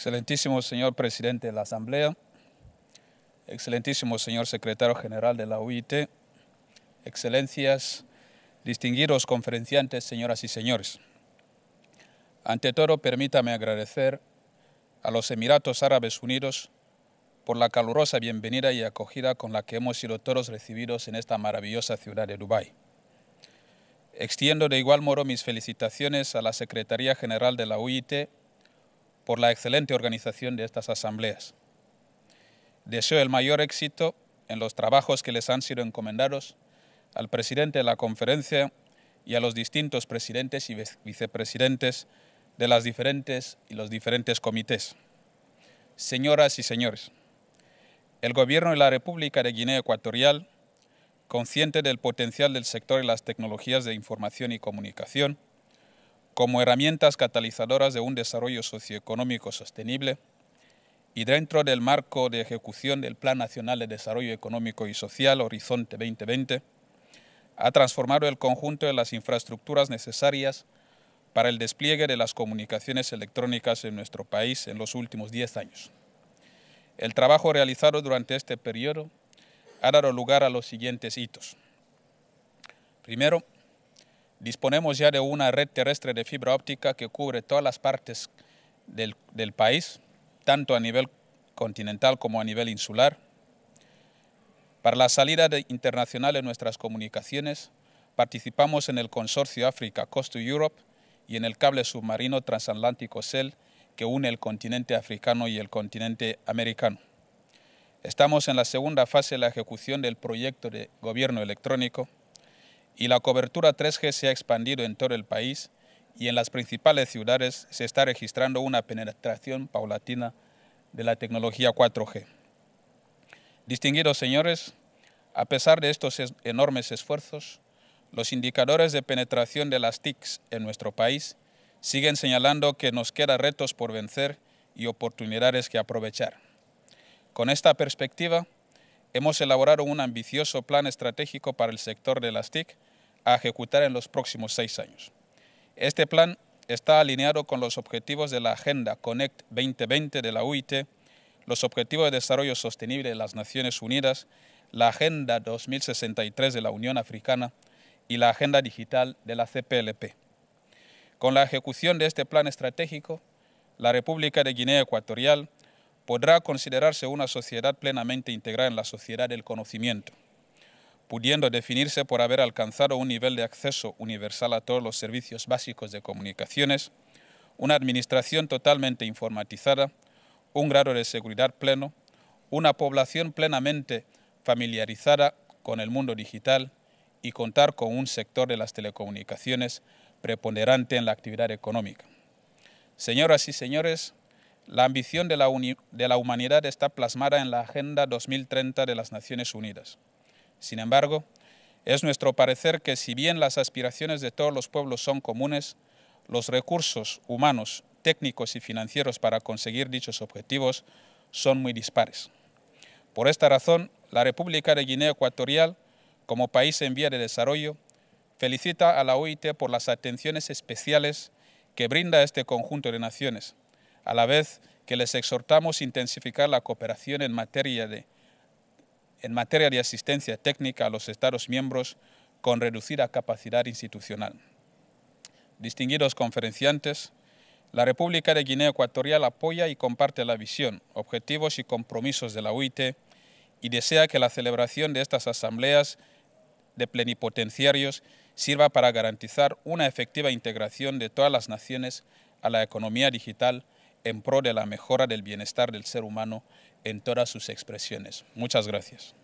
Excelentísimo señor presidente de la Asamblea, excelentísimo señor secretario general de la UIT, excelencias, distinguidos conferenciantes, señoras y señores. Ante todo, permítame agradecer a los Emiratos Árabes Unidos por la calurosa bienvenida y acogida con la que hemos sido todos recibidos en esta maravillosa ciudad de Dubái. Extiendo de igual modo mis felicitaciones a la Secretaría General de la UIT por la excelente organización de estas asambleas. Deseo el mayor éxito en los trabajos que les han sido encomendados al presidente de la conferencia y a los distintos presidentes y vicepresidentes de las diferentes y los diferentes comités. Señoras y señores, el Gobierno de la República de Guinea Ecuatorial, consciente del potencial del sector y las tecnologías de información y comunicación, como herramientas catalizadoras de un desarrollo socioeconómico sostenible y dentro del marco de ejecución del Plan Nacional de Desarrollo Económico y Social Horizonte 2020, ha transformado el conjunto de las infraestructuras necesarias para el despliegue de las comunicaciones electrónicas en nuestro país en los últimos 10 años. El trabajo realizado durante este periodo ha dado lugar a los siguientes hitos. Primero, Disponemos ya de una red terrestre de fibra óptica que cubre todas las partes del, país, tanto a nivel continental como a nivel insular. Para la salida internacional de nuestras comunicaciones, participamos en el consorcio África Coast to Europe y en el cable submarino transatlántico CEL que une el continente africano y el continente americano. Estamos en la segunda fase de la ejecución del proyecto de gobierno electrónico y la cobertura 3G se ha expandido en todo el país y en las principales ciudades se está registrando una penetración paulatina de la tecnología 4G. Distinguidos señores, a pesar de estos enormes esfuerzos, los indicadores de penetración de las TIC en nuestro país siguen señalando que nos quedan retos por vencer y oportunidades que aprovechar. Con esta perspectiva, hemos elaborado un ambicioso plan estratégico para el sector de las TIC a ejecutar en los próximos seis años. Este plan está alineado con los objetivos de la Agenda Connect 2020 de la UIT, los Objetivos de Desarrollo Sostenible de las Naciones Unidas, la Agenda 2063 de la Unión Africana y la Agenda Digital de la CPLP. Con la ejecución de este plan estratégico, la República de Guinea Ecuatorial podrá considerarse una sociedad plenamente integrada en la sociedad del conocimiento pudiendo definirse por haber alcanzado un nivel de acceso universal a todos los servicios básicos de comunicaciones, una administración totalmente informatizada, un grado de seguridad pleno, una población plenamente familiarizada con el mundo digital y contar con un sector de las telecomunicaciones preponderante en la actividad económica. Señoras y señores, la ambición de la, humanidad está plasmada en la Agenda 2030 de las Naciones Unidas. Sin embargo, es nuestro parecer que si bien las aspiraciones de todos los pueblos son comunes, los recursos humanos, técnicos y financieros para conseguir dichos objetivos son muy dispares. Por esta razón, la República de Guinea Ecuatorial, como país en vía de desarrollo, felicita a la OIT por las atenciones especiales que brinda este conjunto de naciones, a la vez que les exhortamos a intensificar la cooperación en materia de en materia de asistencia técnica a los Estados miembros con reducida capacidad institucional. Distinguidos conferenciantes, la República de Guinea Ecuatorial apoya y comparte la visión, objetivos y compromisos de la UIT y desea que la celebración de estas asambleas de plenipotenciarios sirva para garantizar una efectiva integración de todas las naciones a la economía digital en pro de la mejora del bienestar del ser humano en todas sus expresiones. Muchas gracias.